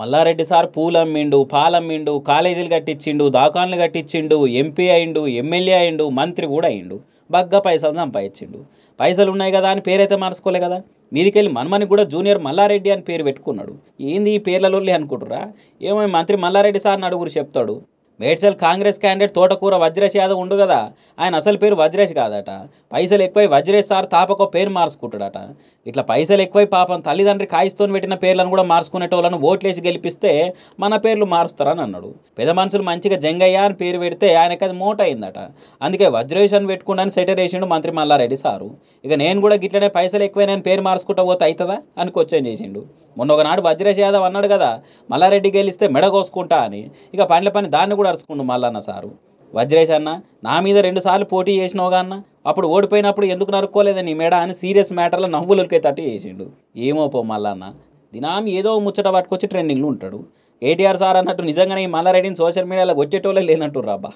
Mallareddy sir పూలు అమ్మిండు పాలు అమ్మిండు కాలేజీలు కట్టించిండు దాకాన్లు కట్టించిండు ఎంపీ అయిండు ఎమ్మెల్యే అయిండు మంత్రి కూడా అయిండు బగ్గ పైసలు సంపాదించిండు పైసలు ఉన్నాయి కదా అని పేరైతే మార్చుకోలే కదా మీదికెళ్ళి మనమని కూడా జూనియర్ మల్లారెడ్డి అని పేరు పెట్టుకున్నాడు ఏంది ఈ పేర్లలో అనుకుంటురా ఏమో మంత్రి మల్లారెడ్డి సార్ని అడుగురు చెప్తాడు మేడ్చల్ కాంగ్రెస్ క్యాండిడేట్ తోటకూర వజ్రేష్ యాదవ్ ఉండు కదా ఆయన అసలు పేరు వజ్రేష్ కాదట పైసలు ఎక్కువై వజ్రేష్ సార్ తాపకో పేరు మార్చుకుంటాడట ఇట్లా పైసలు ఎక్కువై పాపం తల్లిదండ్రి కాయిస్తోని పెట్టిన పేర్లను కూడా మార్చుకునేటోళ్ళను ఓట్లేసి గెలిపిస్తే మన పేర్లు మారుస్తారని అన్నాడు పెద్ద మనుషులు మంచిగా జంగయ్య అని పేరు పెడితే ఆయనకి అది మోట అయిందట అందుకే వజ్రేష్ అని పెట్టుకున్నాను సెటర్ వేసిండు మంత్రి మల్లారెడ్డి సారు ఇక నేను కూడా గిట్లనే పైసలు ఎక్కువై నేను పేరు మార్చుకుంటా పోతే అవుతుందా అని క్వశ్చన్ చేసిండు మొన్న ఒకనాడు వజ్రేష్ యాదవ్ అన్నాడు కదా మల్లారెడ్డి గెలిస్తే మెడ కోసుకుంటా అని ఇక పండ్ల పని దాన్ని కూడా ఓదార్చుకుండు మల్లన్న సారు వజ్రేష్ అన్న నా మీద రెండుసార్లు పోటీ చేసినావుగా అన్న అప్పుడు ఓడిపోయినప్పుడు ఎందుకు నరుక్కోలేదని నీ మేడ అని సీరియస్ మ్యాటర్లో నవ్వులకే తట్టు చేసిండు ఏమో పో మల్లన్న దినాం ఏదో ముచ్చట పట్టుకొచ్చి ట్రెండింగ్లో ఉంటాడు ఏటీఆర్ సార్ అన్నట్టు నిజంగానే ఈ మల్లారెడ్డిని సోషల్ మీడియాలో వచ్చేటోళ్ళే లేనట్టు రాబా